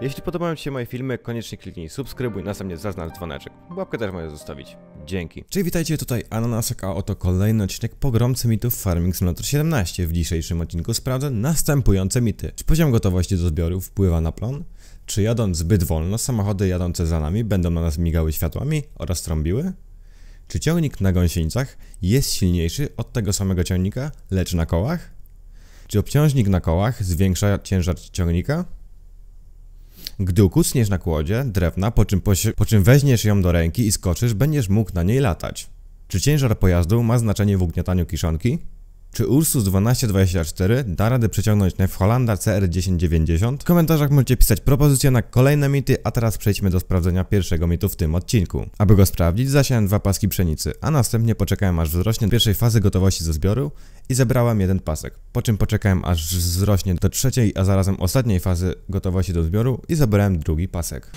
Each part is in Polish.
Jeśli podobają Ci się moje filmy, koniecznie kliknij subskrybuj, następnie zaznacz dzwoneczek. Łapkę też możesz zostawić. Dzięki. Czyli witajcie tutaj Ananasek, a oto kolejny odcinek pogromcy mitów Farming Simulator 17. W dzisiejszym odcinku sprawdzę następujące mity. Czy poziom gotowości do zbioru wpływa na plon? Czy jadąc zbyt wolno, samochody jadące za nami będą na nas migały światłami oraz trąbiły? Czy ciągnik na gąsienicach jest silniejszy od tego samego ciągnika, lecz na kołach? Czy obciążnik na kołach zwiększa ciężar ciągnika? Gdy ukucniesz na kłodzie drewna, po czym, po czym weźmiesz ją do ręki i skoczysz, będziesz mógł na niej latać. Czy ciężar pojazdu ma znaczenie w ugniataniu kiszonki? Czy Ursus 1224 da radę przeciągnąć Holanda CR1090? W komentarzach możecie pisać propozycje na kolejne mity, a teraz przejdźmy do sprawdzenia pierwszego mitu w tym odcinku. Aby go sprawdzić, zasiałem dwa paski pszenicy, a następnie poczekałem aż wzrośnie do pierwszej fazy gotowości ze zbioru i zebrałem jeden pasek, po czym poczekałem aż wzrośnie do trzeciej, a zarazem ostatniej fazy gotowości do zbioru i zabrałem drugi pasek.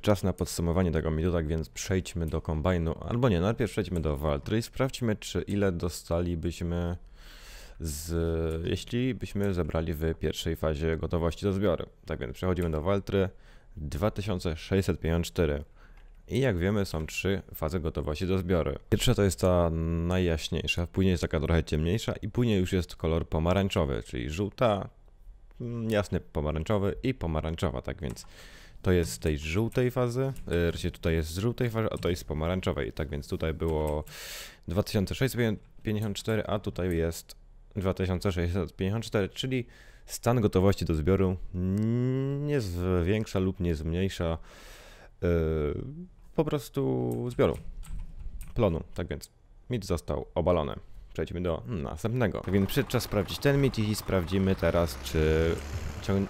czas na podsumowanie tego mi tak więc przejdźmy do kombajnu. Albo nie, najpierw przejdźmy do Waltry i sprawdźmy, czy ile dostalibyśmy, z, jeśli byśmy zebrali w pierwszej fazie gotowości do zbioru. Tak więc przechodzimy do Waltry 2654. I jak wiemy są trzy fazy gotowości do zbioru. Pierwsza to jest ta najjaśniejsza, później jest taka trochę ciemniejsza i później już jest kolor pomarańczowy, czyli żółta, mm, jasny pomarańczowy i pomarańczowa, tak więc to jest z tej żółtej fazy, y, raczej tutaj jest z żółtej fazy, a to jest z pomarańczowej. Tak więc tutaj było 2654, a tutaj jest 2654, czyli stan gotowości do zbioru nie zwiększa lub nie zmniejsza yy, po prostu zbioru plonu. Tak więc mit został obalony. Przejdźmy do następnego. Tak więc przyszedł czas sprawdzić ten mit i sprawdzimy teraz, czy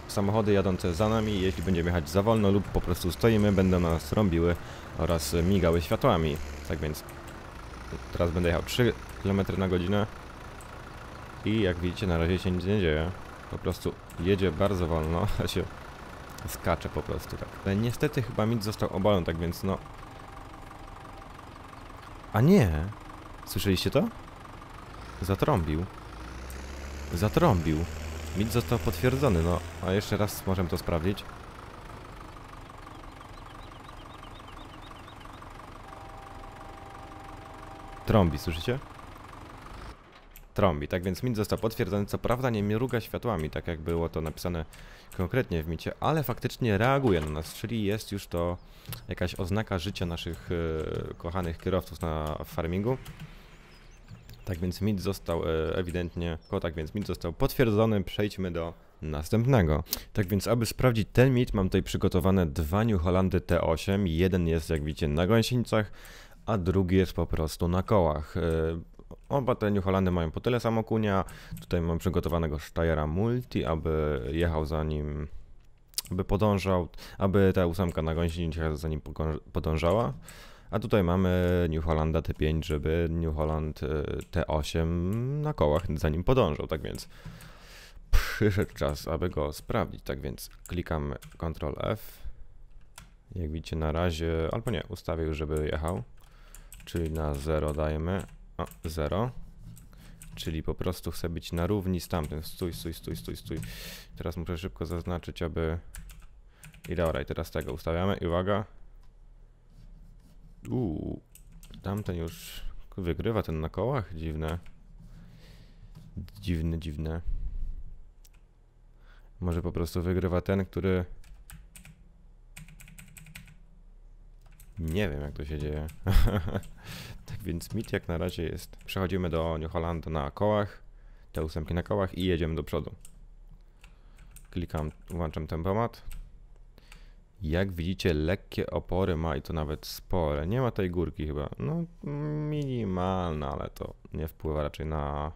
samochody jadące za nami, jeśli będziemy jechać za wolno lub po prostu stoimy, będą nas rąbiły oraz migały światłami. Tak więc teraz będę jechał 3 km na godzinę i jak widzicie na razie się nic nie dzieje. Po prostu jedzie bardzo wolno, a się skacze po prostu tak. Ale niestety chyba mit został obalony, tak więc no... A nie! Słyszeliście to? Zatrąbił. Zatrąbił. Mit został potwierdzony, no. A jeszcze raz możemy to sprawdzić. Trąbi, słyszycie? Trąbi, tak więc mit został potwierdzony. Co prawda nie mruga światłami, tak jak było to napisane konkretnie w micie, ale faktycznie reaguje na nas, czyli jest już to jakaś oznaka życia naszych yy, kochanych kierowców na farmingu. Tak więc mit został e, ewidentnie, o, tak więc mit został potwierdzony, przejdźmy do następnego. Tak więc, aby sprawdzić ten mit, mam tutaj przygotowane dwa New Holandy T8. Jeden jest, jak widzicie, na gąsienicach, a drugi jest po prostu na kołach. E, oba te New Holandy mają po tyle samo kunia. Tutaj mam przygotowanego Steyera Multi, aby jechał za nim aby podążał, aby ta ósemka na gąsienicach za nim podążała. A tutaj mamy New Hollanda T5, żeby New Holland y, T8 na kołach za nim podążał, tak więc przyszedł czas, aby go sprawdzić. Tak więc klikam Ctrl F. Jak widzicie na razie, albo nie, ustawię już, żeby jechał. Czyli na 0 dajemy. O, 0. Czyli po prostu chcę być na równi z tamtym. Stój, stój, stój, stój, stój. Teraz muszę szybko zaznaczyć, aby... I dobra, i teraz tego ustawiamy. I uwaga, Uuu, tamten już wygrywa ten na kołach, dziwne. Dziwne, dziwne. Może po prostu wygrywa ten, który... Nie wiem jak to się dzieje. tak więc mit jak na razie jest. Przechodzimy do New Holland na kołach. Te ósemki na kołach i jedziemy do przodu. Klikam, włączam tempomat. Jak widzicie, lekkie opory ma i to nawet spore. Nie ma tej górki chyba. No, minimalna, ale to nie wpływa raczej na...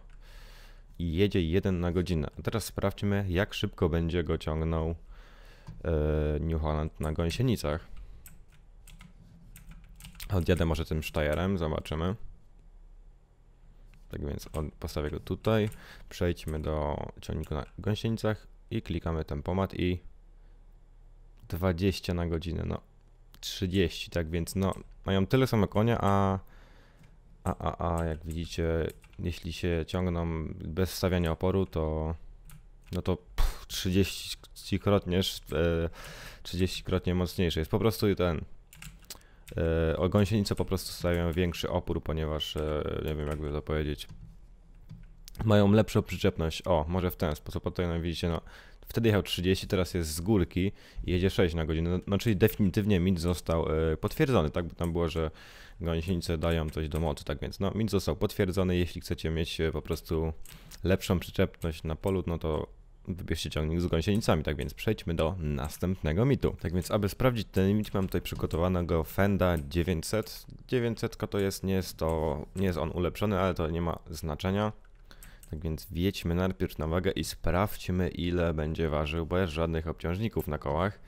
I jedzie jeden na godzinę. teraz sprawdźmy, jak szybko będzie go ciągnął e, New Holland na gąsienicach. Odjadę może tym sztajerem, zobaczymy. Tak więc postawię go tutaj. Przejdźmy do ciągnika na gąsienicach i klikamy tempomat i 20 na godzinę, no 30, tak więc no mają tyle samo konia, a, a, a, a jak widzicie, jeśli się ciągną bez stawiania oporu, to no to pff, 30-krotnie 30 krotnie mocniejsze jest. Po prostu ten e, O gąsienice po prostu stawiają większy opór, ponieważ e, nie wiem jakby to powiedzieć mają lepszą przyczepność. O, może w ten sposób, tutaj no, widzicie, no Wtedy jechał 30, teraz jest z górki i jedzie 6 na godzinę. No, no czyli definitywnie mit został e, potwierdzony, tak? Bo tam było, że gąsienice dają coś do mocy, tak więc no, mit został potwierdzony. Jeśli chcecie mieć e, po prostu lepszą przyczepność na polu, no to wybierzcie ciągnik z gąsienicami, tak więc przejdźmy do następnego mitu. Tak więc, aby sprawdzić ten mit, mam tutaj przygotowanego Fenda 900. 900 to jest, nie jest to, nie jest on ulepszony, ale to nie ma znaczenia. Tak więc wjedźmy najpierw na wagę i sprawdźmy ile będzie ważył bez żadnych obciążników na kołach.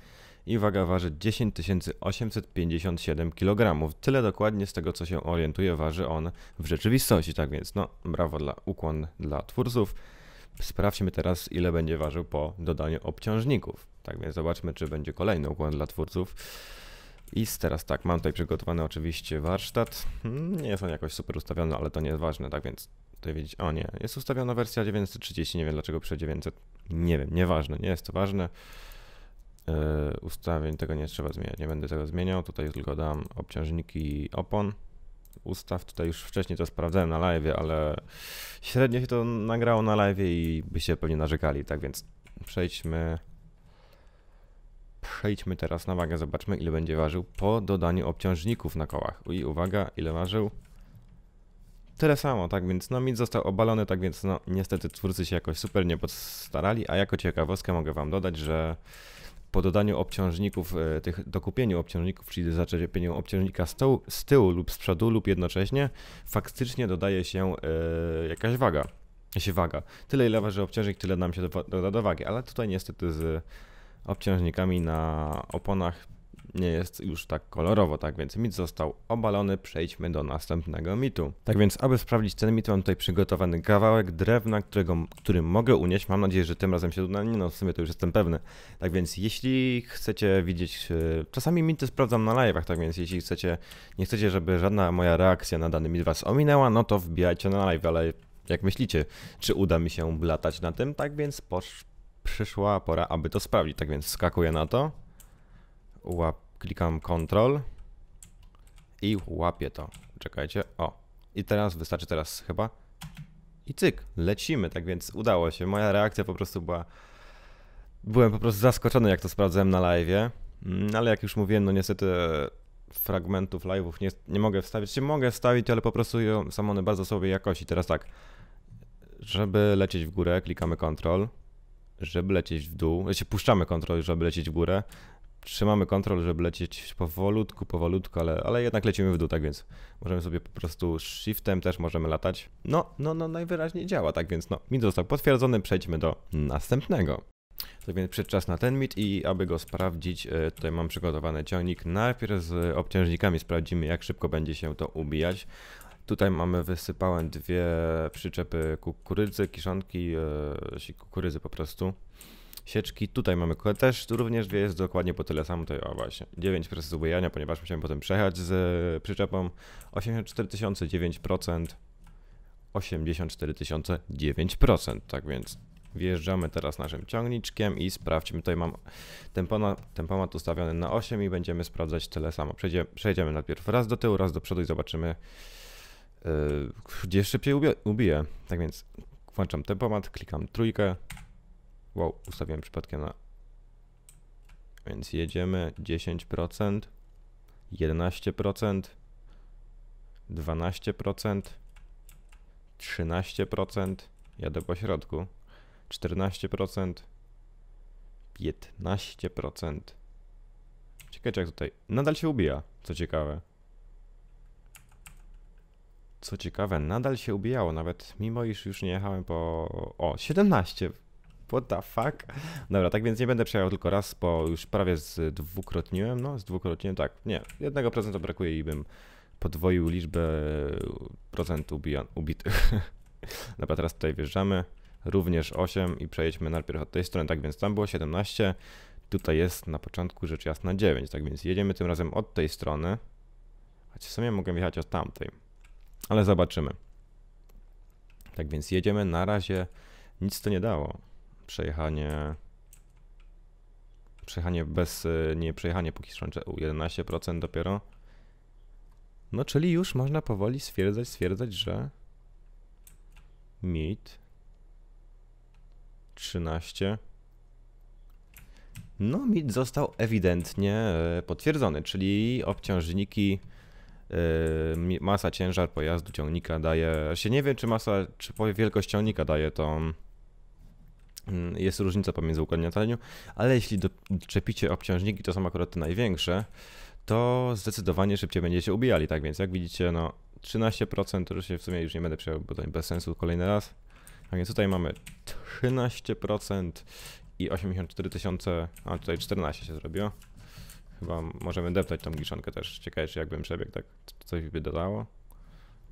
I waga waży 10 857 kg. Tyle dokładnie z tego co się orientuje waży on w rzeczywistości. Tak więc no brawo dla ukłon dla twórców. Sprawdźmy teraz, ile będzie ważył po dodaniu obciążników. Tak więc zobaczmy, czy będzie kolejny ukłon dla twórców. I teraz tak, mam tutaj przygotowany oczywiście warsztat. Hmm, nie jest on jakoś super ustawiony, ale to nie jest ważne, tak więc tutaj widzieć. O nie, jest ustawiona wersja 930, nie wiem dlaczego przy 900. Nie wiem, nieważne, nie jest to ważne. Yy, ustawień tego nie trzeba zmieniać, nie będę tego zmieniał. Tutaj tylko dam obciążniki opon. Ustaw tutaj już wcześniej to sprawdzałem na live, ale średnio się to nagrało na live i by się pewnie narzekali, tak więc przejdźmy przejdźmy teraz na wagę, zobaczmy ile będzie ważył po dodaniu obciążników na kołach. I uwaga, ile ważył? Tyle samo, tak więc no mit został obalony, tak więc no niestety twórcy się jakoś super nie podstarali, a jako ciekawostkę mogę wam dodać, że po dodaniu obciążników, e, tych dokupieniu obciążników, czyli zaczepieniu obciążnika z, z tyłu lub z przodu lub jednocześnie, faktycznie dodaje się yy, jakaś waga. Się waga. Tyle ile waży obciążnik, tyle nam się doda do wagi, ale tutaj niestety z obciążnikami na oponach nie jest już tak kolorowo, tak więc mit został obalony, przejdźmy do następnego mitu. Tak więc, aby sprawdzić ten mit, mam tutaj przygotowany kawałek drewna, którego, który mogę unieść. Mam nadzieję, że tym razem się uda. Nie no, w sumie to już jestem pewny. Tak więc, jeśli chcecie widzieć, e, czasami mity sprawdzam na live'ach, tak więc jeśli chcecie, nie chcecie, żeby żadna moja reakcja na dany mit was ominęła, no to wbijajcie na live, ale jak myślicie, czy uda mi się blatać na tym, tak więc posz przyszła pora, aby to sprawdzić. Tak więc skakuję na to, łap, klikam Ctrl i łapię to. Czekajcie, o. I teraz, wystarczy teraz chyba. I cyk, lecimy, tak więc udało się. Moja reakcja po prostu była... Byłem po prostu zaskoczony, jak to sprawdzałem na live'ie. Mm, ale jak już mówiłem, no niestety fragmentów live'ów nie, nie mogę wstawić. Czy mogę wstawić, ale po prostu są one bardzo słabej jakości. Teraz tak, żeby lecieć w górę, klikamy Ctrl żeby lecieć w dół, znaczy puszczamy kontrol, żeby lecieć w górę, trzymamy kontrol, żeby lecieć powolutku, powolutku, ale, ale jednak lecimy w dół, tak więc możemy sobie po prostu shiftem też możemy latać. No, no, no, najwyraźniej działa, tak więc no, mit został potwierdzony, przejdźmy do następnego. Tak więc przyszedł czas na ten mit i aby go sprawdzić, e, tutaj mam przygotowany ciągnik. Najpierw z obciążnikami sprawdzimy, jak szybko będzie się to ubijać, Tutaj mamy wysypałem dwie przyczepy kukurydzy, kiszonki, yy, kukurydzy po prostu. Sieczki, tutaj mamy też tu również dwie, jest dokładnie po tyle samo, tutaj o właśnie, 9% ubijania, ponieważ musimy potem przejechać z e, przyczepą, 84 tysiące, 9%, 84 tysiące, 9%, tak więc wjeżdżamy teraz naszym ciągniczkiem i sprawdźmy, tutaj mam tempona, tempomat ustawiony na 8 i będziemy sprawdzać tyle samo. Przejdzie, przejdziemy najpierw raz do tyłu, raz do przodu i zobaczymy, Yy, gdzie szybciej ubiję, ubiję. Tak więc włączam tempomat, klikam trójkę. Wow, ustawiłem przypadkiem na... Więc jedziemy 10%, 11%, 12%, 13%, jadę po środku, 14%, 15%. Ciekawe jak tutaj, nadal się ubija, co ciekawe. Co ciekawe, nadal się ubijało, nawet mimo iż już nie jechałem po... O, 17! What the fuck? Dobra, tak więc nie będę przejechał tylko raz, bo już prawie zdwukrotniłem, no, zdwukrotniłem, tak, nie, jednego procenta brakuje i bym podwoił liczbę procent ubitych. Dobra, teraz tutaj wjeżdżamy, również 8 i przejedźmy najpierw od tej strony, tak więc tam było 17, tutaj jest na początku rzecz jasna 9, tak więc jedziemy tym razem od tej strony, choć w sumie mogę jechać od tamtej. Ale zobaczymy. Tak więc jedziemy. Na razie nic to nie dało. Przejechanie. Przejechanie bez. E, nie przejechanie póki słońce. 11% dopiero. No, czyli już można powoli stwierdzać, stwierdzać, że. Mit. 13. No, mit został ewidentnie e, potwierdzony, czyli obciążniki Yy, masa ciężar pojazdu ciągnika daje, się nie wiem czy masa, czy wielkość ciągnika daje tą mm, jest różnica pomiędzy ukończeniem, ale jeśli doczepicie obciążniki, to są akurat te największe, to zdecydowanie szybciej będziecie ubijali, tak więc jak widzicie, no 13% to już się w sumie już nie będę przejął, bo to bez sensu kolejny raz. A tak więc tutaj mamy 13% i 84 tysiące, a tutaj 14 się zrobiło. Chyba możemy deptać tą giszonkę też. Ciekawe, czy jakbym przebiegł, tak coś by dodało.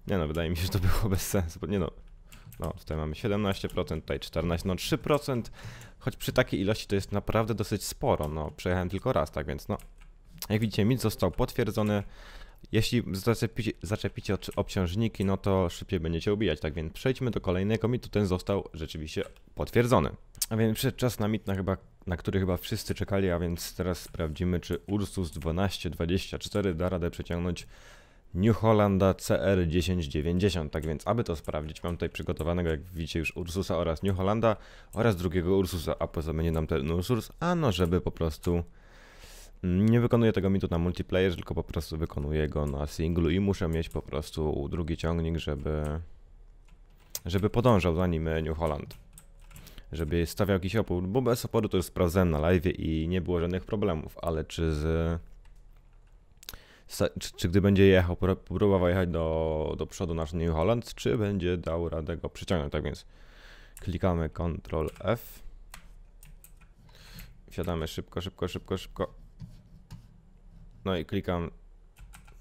Nie no, wydaje mi się, że to było bez sensu, bo nie no. No, tutaj mamy 17%, tutaj 14%, no 3%, choć przy takiej ilości to jest naprawdę dosyć sporo, no przejechałem tylko raz, tak więc no. Jak widzicie, mit został potwierdzony. Jeśli zaczepicie, zaczepicie obciążniki, no to szybciej będziecie ubijać, tak więc przejdźmy do kolejnego mitu, ten został rzeczywiście potwierdzony. A więc przyszedł czas na mit na chyba na który chyba wszyscy czekali, a więc teraz sprawdzimy, czy Ursus 1224 da radę przeciągnąć New Hollanda CR1090. Tak więc, aby to sprawdzić, mam tutaj przygotowanego, jak widzicie, już Ursusa oraz New Hollanda oraz drugiego Ursusa, a poza będzie nam ten Ursus, a no żeby po prostu... Nie wykonuję tego mitu na multiplayer, tylko po prostu wykonuję go na singlu i muszę mieć po prostu drugi ciągnik, żeby, żeby podążał za nim e, New Holland żeby stawiał jakiś opór, bo bez oporu to już sprawdzałem na live i nie było żadnych problemów, ale czy z... Czy, czy gdy będzie jechał, próbował jechać do, do przodu nasz New Holland, czy będzie dał radę go przyciągnąć, tak więc klikamy Ctrl F. Wsiadamy szybko, szybko, szybko, szybko. No i klikam.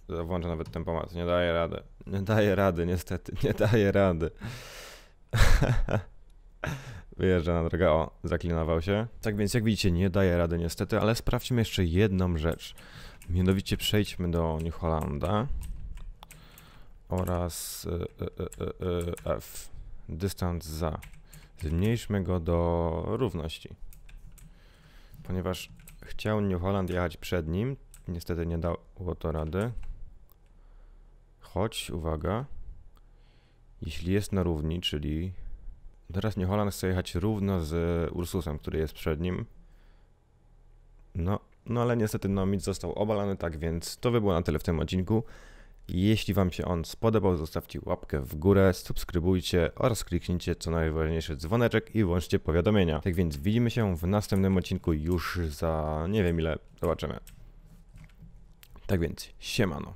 Włączę nawet tempomat. Nie daje rady. Nie daje rady, niestety. Nie daje rady. Wyjeżdża na drogę, o, zaklinował się. Tak więc jak widzicie, nie daje rady niestety, ale sprawdźmy jeszcze jedną rzecz. Mianowicie przejdźmy do New Holanda. oraz y, y, y, F. Dystans za. Zmniejszmy go do równości. Ponieważ chciał New Holland jechać przed nim, niestety nie dało to rady. Choć, uwaga, jeśli jest na równi, czyli Teraz New Holland chce jechać równo z e, Ursusem, który jest przed nim. No, no ale niestety Nomit został obalany, tak więc to by było na tyle w tym odcinku. Jeśli Wam się on spodobał, zostawcie łapkę w górę, subskrybujcie oraz kliknijcie co najważniejszy dzwoneczek i włączcie powiadomienia. Tak więc widzimy się w następnym odcinku już za nie wiem ile, zobaczymy. Tak więc, siemano.